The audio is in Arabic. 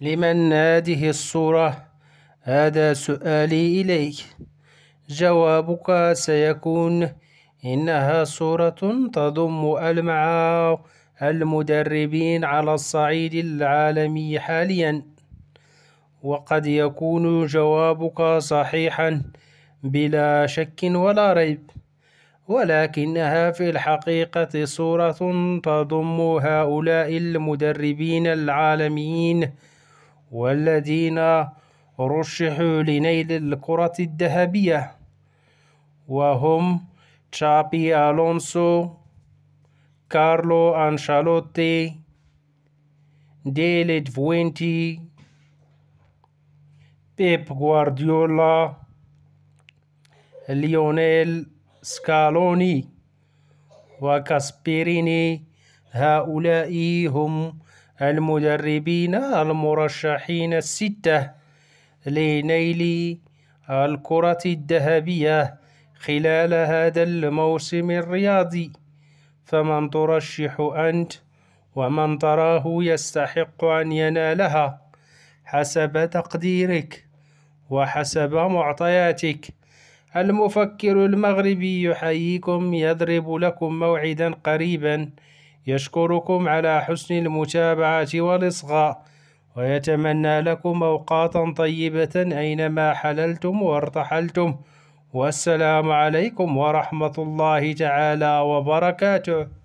لمن هذه الصورة؟ هذا سؤالي إليك جوابك سيكون إنها صورة تضم ألمع المدربين على الصعيد العالمي حاليا وقد يكون جوابك صحيحا بلا شك ولا ريب ولكنها في الحقيقة صورة تضم هؤلاء المدربين العالميين والذين رشحوا لنيل الكرة الذهبية وهم تشابي ألونسو كارلو أنشالوتي ديليد فوينتي بيب غوارديولا ليونيل سكالوني وكاسبيريني هؤلاء هم المدربين المرشحين الستة لنيل الكرة الذهبية خلال هذا الموسم الرياضي فمن ترشح أنت ومن تراه يستحق أن ينالها حسب تقديرك وحسب معطياتك المفكر المغربي يحييكم يضرب لكم موعدا قريبا يشكركم على حسن المتابعة والإصغاء ويتمنى لكم أوقاتا طيبة أينما حللتم وارتحلتم والسلام عليكم ورحمة الله تعالى وبركاته